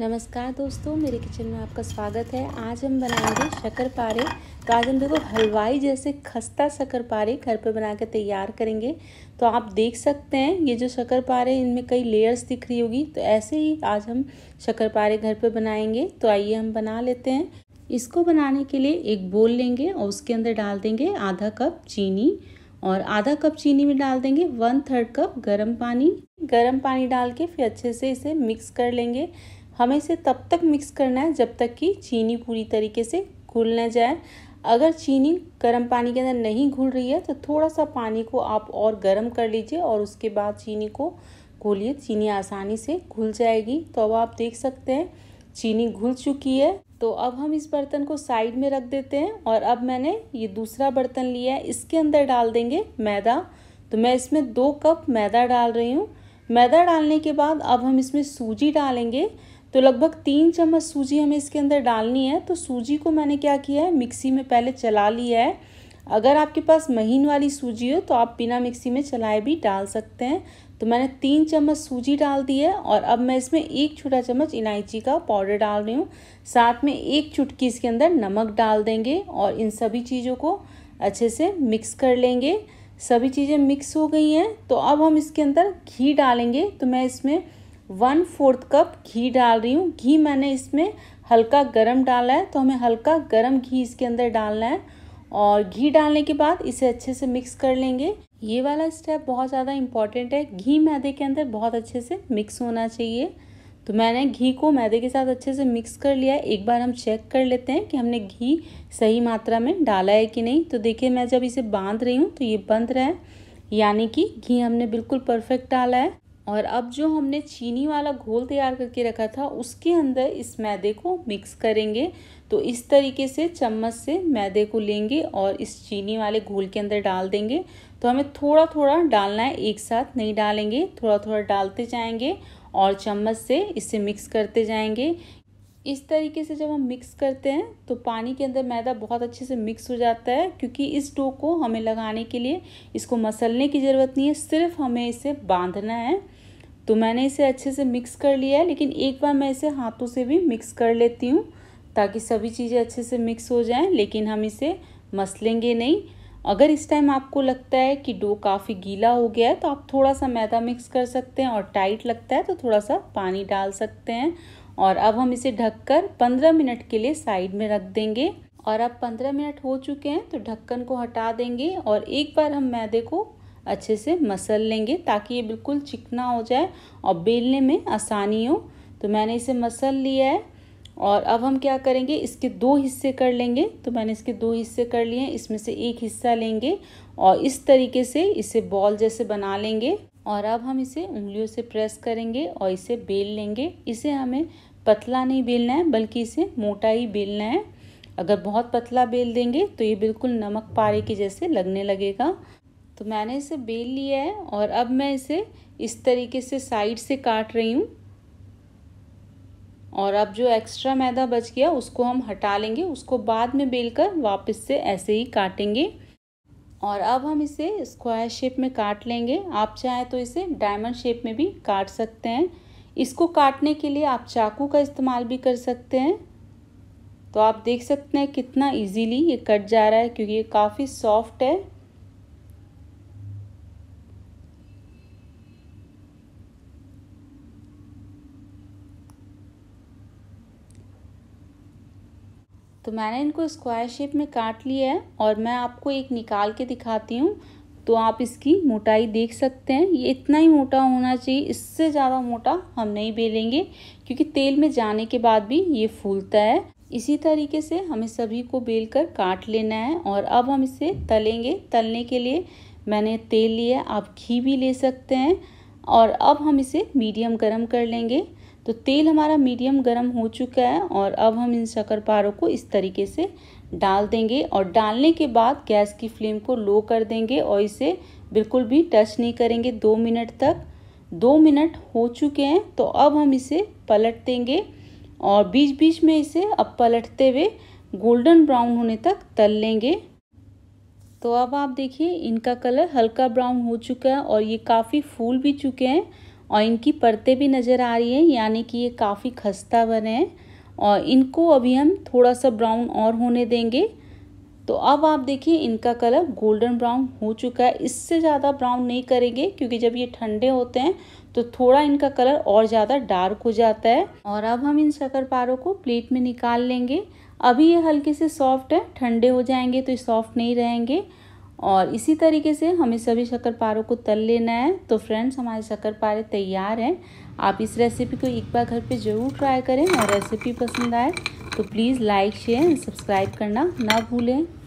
नमस्कार दोस्तों मेरे किचन में आपका स्वागत है आज हम बनाएंगे शकर पारे तो आज हम देखो हलवाई जैसे खस्ता शकर पारे घर पर बना कर तैयार करेंगे तो आप देख सकते हैं ये जो शकर पारे इनमें कई लेयर्स दिख रही होगी तो ऐसे ही आज हम शकर पारे घर पर बनाएंगे तो आइए हम बना लेते हैं इसको बनाने के लिए एक बोल लेंगे और उसके अंदर डाल देंगे आधा कप चीनी और आधा कप चीनी में डाल देंगे वन थर्ड कप गर्म पानी गर्म पानी डाल के फिर अच्छे से इसे मिक्स कर लेंगे हमें इसे तब तक मिक्स करना है जब तक कि चीनी पूरी तरीके से घुल ना जाए अगर चीनी गर्म पानी के अंदर नहीं घुल रही है तो थोड़ा सा पानी को आप और गर्म कर लीजिए और उसके बाद चीनी को घोलिए चीनी आसानी से घुल जाएगी तो अब आप देख सकते हैं चीनी घुल चुकी है तो अब हम इस बर्तन को साइड में रख देते हैं और अब मैंने ये दूसरा बर्तन लिया है इसके अंदर डाल देंगे मैदा तो मैं इसमें दो कप मैदा डाल रही हूँ मैदा डालने के बाद अब हम इसमें सूजी डालेंगे तो लगभग तीन चम्मच सूजी हमें इसके अंदर डालनी है तो सूजी को मैंने क्या किया है मिक्सी में पहले चला लिया है अगर आपके पास महीन वाली सूजी हो तो आप बिना मिक्सी में चलाए भी डाल सकते हैं तो मैंने तीन चम्मच सूजी डाल दी है और अब मैं इसमें एक छोटा चम्मच इलायची का पाउडर डाल रही हूँ साथ में एक चुटकी इसके अंदर नमक डाल देंगे और इन सभी चीज़ों को अच्छे से मिक्स कर लेंगे सभी चीज़ें मिक्स हो गई हैं तो अब हम इसके अंदर घी डालेंगे तो मैं इसमें वन फोर्थ कप घी डाल रही हूँ घी मैंने इसमें हल्का गरम डाला है तो हमें हल्का गरम घी इसके अंदर डालना है और घी डालने के बाद इसे अच्छे से मिक्स कर लेंगे ये वाला स्टेप बहुत ज़्यादा इम्पॉर्टेंट है घी मैदे के अंदर बहुत अच्छे से मिक्स होना चाहिए तो मैंने घी को मैदे के साथ अच्छे से मिक्स कर लिया एक बार हम चेक कर लेते हैं कि हमने घी सही मात्रा में डाला है कि नहीं तो देखिए मैं जब इसे बांध रही हूँ तो ये बंद रहा है यानी कि घी हमने बिल्कुल परफेक्ट डाला है और अब जो हमने चीनी वाला घोल तैयार करके रखा था उसके अंदर इस मैदे को मिक्स करेंगे तो इस तरीके से चम्मच से मैदे को लेंगे और इस चीनी वाले घोल के अंदर डाल देंगे तो हमें थोड़ा थोड़ा डालना है एक साथ नहीं डालेंगे थोड़ा थोड़ा डालते जाएंगे और चम्मच से इसे मिक्स करते जाएंगे इस तरीके से जब हम मिक्स करते हैं तो पानी के अंदर मैदा बहुत अच्छे से मिक्स हो जाता है क्योंकि इस डो को हमें लगाने के लिए इसको मसलने की ज़रूरत नहीं है सिर्फ हमें इसे बांधना है तो मैंने इसे अच्छे से मिक्स कर लिया है लेकिन एक बार मैं इसे हाथों से भी मिक्स कर लेती हूँ ताकि सभी चीज़ें अच्छे से मिक्स हो जाएं लेकिन हम इसे मसलेंगे नहीं अगर इस टाइम आपको लगता है कि डो काफ़ी गीला हो गया है तो आप थोड़ा सा मैदा मिक्स कर सकते हैं और टाइट लगता है तो थोड़ा सा पानी डाल सकते हैं और अब हम इसे ढककर पंद्रह मिनट के लिए साइड में रख देंगे और अब पंद्रह मिनट हो चुके हैं तो ढक्कन को हटा देंगे और एक बार हम मैदे को अच्छे से मसल लेंगे ताकि ये बिल्कुल चिकना हो जाए और बेलने में आसानी हो तो मैंने इसे मसल लिया है और अब हम क्या करेंगे इसके दो हिस्से कर लेंगे तो मैंने इसके दो हिस्से कर लिए हैं इसमें से एक हिस्सा लेंगे और इस तरीके से इसे बॉल जैसे बना लेंगे और अब हम इसे उंगलियों से प्रेस करेंगे और इसे बेल लेंगे इसे हमें पतला नहीं बेलना है बल्कि इसे मोटा ही बेलना है अगर बहुत पतला बेल देंगे तो ये बिल्कुल नमक पारे के जैसे लगने लगेगा तो मैंने इसे बेल लिया है और अब मैं इसे इस तरीके से साइड से काट रही हूँ और अब जो एक्स्ट्रा मैदा बच गया उसको हम हटा लेंगे उसको बाद में बेल कर वापस से ऐसे ही काटेंगे और अब हम इसे स्क्वायर शेप में काट लेंगे आप चाहें तो इसे डायमंड शेप में भी काट सकते हैं इसको काटने के लिए आप चाकू का इस्तेमाल भी कर सकते हैं तो आप देख सकते हैं कितना इजीली ये कट जा रहा है क्योंकि ये काफ़ी सॉफ्ट है तो मैंने इनको स्क्वायर शेप में काट लिया है और मैं आपको एक निकाल के दिखाती हूँ तो आप इसकी मोटाई देख सकते हैं ये इतना ही मोटा होना चाहिए इससे ज़्यादा मोटा हम नहीं बेलेंगे क्योंकि तेल में जाने के बाद भी ये फूलता है इसी तरीके से हमें सभी को बेल कर काट लेना है और अब हम इसे तलेंगे तलने के लिए मैंने तेल लिया आप घी भी ले सकते हैं और अब हम इसे मीडियम गर्म कर लेंगे तो तेल हमारा मीडियम गर्म हो चुका है और अब हम इन पारों को इस तरीके से डाल देंगे और डालने के बाद गैस की फ्लेम को लो कर देंगे और इसे बिल्कुल भी टच नहीं करेंगे दो मिनट तक दो मिनट हो चुके हैं तो अब हम इसे पलट देंगे और बीच बीच में इसे अब पलटते हुए गोल्डन ब्राउन होने तक तल लेंगे तो अब आप देखिए इनका कलर हल्का ब्राउन हो चुका है और ये काफ़ी फूल भी चुके हैं और इनकी परतें भी नज़र आ रही हैं यानी कि ये काफ़ी खस्ता बने हैं और इनको अभी हम थोड़ा सा ब्राउन और होने देंगे तो अब आप देखिए इनका कलर गोल्डन ब्राउन हो चुका है इससे ज़्यादा ब्राउन नहीं करेंगे क्योंकि जब ये ठंडे होते हैं तो थोड़ा इनका कलर और ज़्यादा डार्क हो जाता है और अब हम इन पारों को प्लेट में निकाल लेंगे अभी ये हल्के से सॉफ्ट है ठंडे हो जाएंगे तो ये सॉफ्ट नहीं रहेंगे और इसी तरीके से हमें सभी शक्कर पारों को तल लेना है तो फ्रेंड्स हमारे शक्कर पारे तैयार हैं आप इस रेसिपी को एक बार घर पे ज़रूर ट्राई करें और रेसिपी पसंद आए तो प्लीज़ लाइक शेयर सब्सक्राइब करना ना भूलें